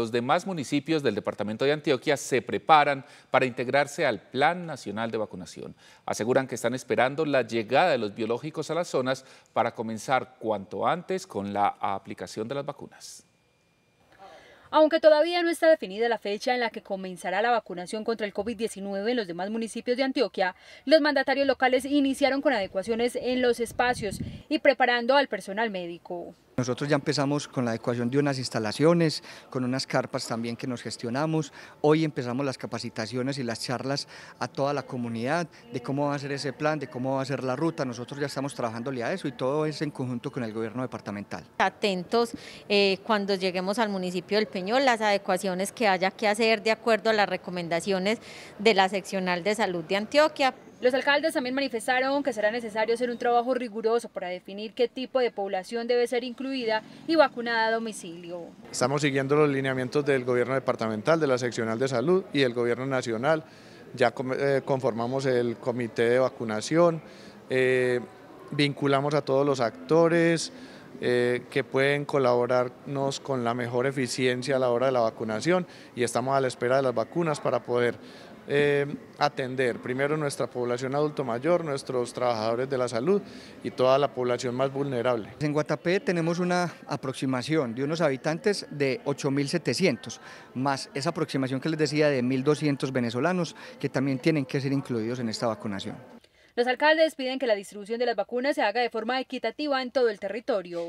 los demás municipios del departamento de Antioquia se preparan para integrarse al Plan Nacional de Vacunación. Aseguran que están esperando la llegada de los biológicos a las zonas para comenzar cuanto antes con la aplicación de las vacunas. Aunque todavía no está definida la fecha en la que comenzará la vacunación contra el COVID-19 en los demás municipios de Antioquia, los mandatarios locales iniciaron con adecuaciones en los espacios y preparando al personal médico. Nosotros ya empezamos con la adecuación de unas instalaciones, con unas carpas también que nos gestionamos. Hoy empezamos las capacitaciones y las charlas a toda la comunidad de cómo va a ser ese plan, de cómo va a ser la ruta. Nosotros ya estamos trabajándole a eso y todo es en conjunto con el gobierno departamental. Atentos eh, cuando lleguemos al municipio del Peñol, las adecuaciones que haya que hacer de acuerdo a las recomendaciones de la seccional de salud de Antioquia. Los alcaldes también manifestaron que será necesario hacer un trabajo riguroso para definir qué tipo de población debe ser incluida y vacunada a domicilio. Estamos siguiendo los lineamientos del gobierno departamental, de la seccional de salud y el gobierno nacional. Ya eh, conformamos el comité de vacunación, eh, vinculamos a todos los actores eh, que pueden colaborarnos con la mejor eficiencia a la hora de la vacunación y estamos a la espera de las vacunas para poder eh, atender primero nuestra población adulto mayor, nuestros trabajadores de la salud y toda la población más vulnerable. En Guatapé tenemos una aproximación de unos habitantes de 8.700, más esa aproximación que les decía de 1.200 venezolanos que también tienen que ser incluidos en esta vacunación. Los alcaldes piden que la distribución de las vacunas se haga de forma equitativa en todo el territorio.